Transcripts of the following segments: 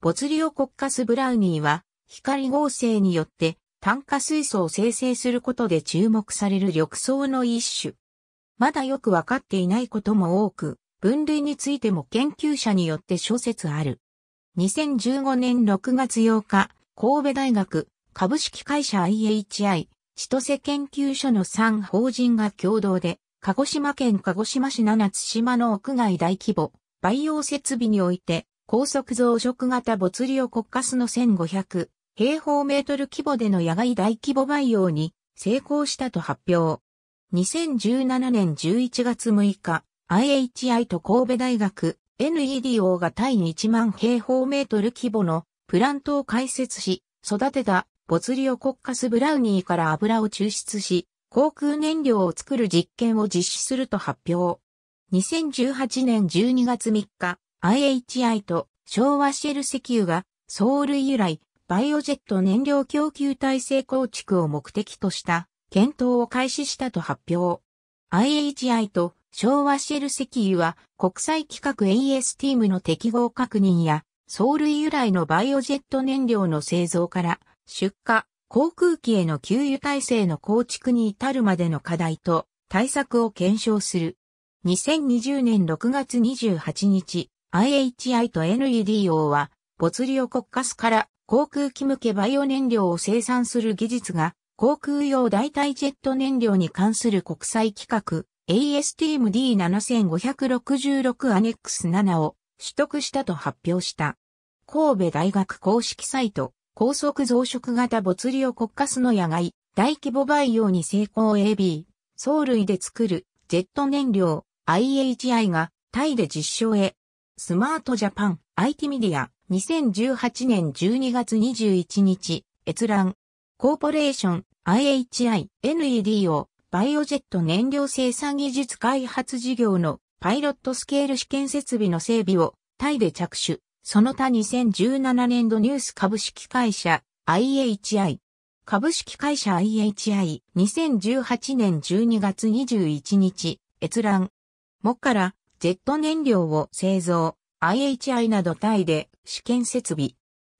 ボツリオコッカス・ブラウニーは、光合成によって炭化水素を生成することで注目される緑藻の一種。まだよくわかっていないことも多く、分類についても研究者によって諸説ある。2015年6月8日、神戸大学株式会社 IHI 千歳研究所の3法人が共同で、鹿児島県鹿児島市七津島の屋外大規模培養設備において高速増殖型没コッカスの1500平方メートル規模での野外大規模培養に成功したと発表。2017年11月6日、IHI と神戸大学 NEDO が対に1万平方メートル規模のプラントを開設し、育てた没オコッカスブラウニーから油を抽出し、航空燃料を作る実験を実施すると発表。2018年12月3日、IHI と昭和シェル石油がソウル由来バイオジェット燃料供給体制構築を目的とした検討を開始したと発表。IHI と昭和シェル石油は国際規格 AS ティームの適合確認やソウル由来のバイオジェット燃料の製造から出荷、航空機への給油体制の構築に至るまでの課題と対策を検証する。2020年6月28日、IHI と NEDO は、没量ッカスから航空機向けバイオ燃料を生産する技術が、航空用代替ジェット燃料に関する国際規格 ASTMD7566 アネックス7を取得したと発表した。神戸大学公式サイト、高速増殖型没量ッカスの野外、大規模培養に成功 AB、藻類で作るジェット燃料 IHI がタイで実証へスマートジャパン IT メディア2018年12月21日閲覧コーポレーション IHI NED をバイオジェット燃料生産技術開発事業のパイロットスケール試験設備の整備をタイで着手その他2017年度ニュース株式会社 IHI 株式会社 IHI2018 年12月21日閲覧もっからジェット燃料を製造、IHI などタイで試験設備。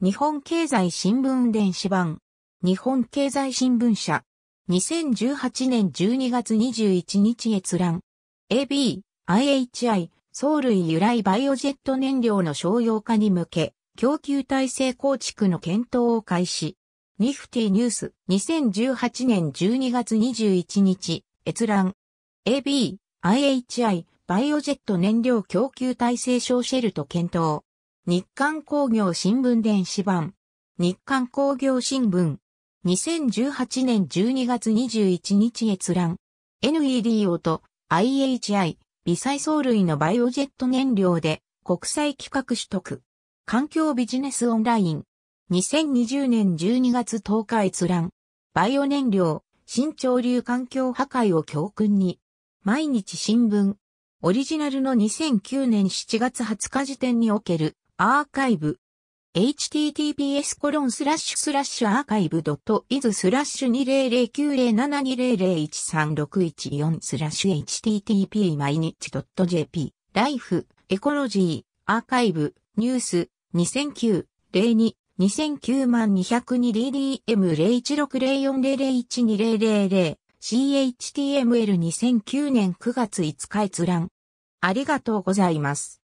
日本経済新聞電子版。日本経済新聞社。2018年12月21日閲覧。AB、IHI、藻類由来バイオジェット燃料の商用化に向け、供給体制構築の検討を開始。ニフティニュース、2018年12月21日、閲覧。AB、IHI、バイオジェット燃料供給体制小シェルと検討。日刊工業新聞電子版。日刊工業新聞。2018年12月21日閲覧。NEDO と IHI、微細藻類のバイオジェット燃料で国際企画取得。環境ビジネスオンライン。2020年12月10日閲覧。バイオ燃料、新潮流環境破壊を教訓に。毎日新聞。オリジナルの2009年7月20日時点におけるアーカイブ。https コロンスラッシュスラッシュアーカイブドットイズスラッシュ2009072001361スラッシュ http 毎日ドット jp ライフエコロジーアーカイブニュース2009 02 2009万 202ddm01604001200 CHTML2009 年9月5日閲覧。ありがとうございます。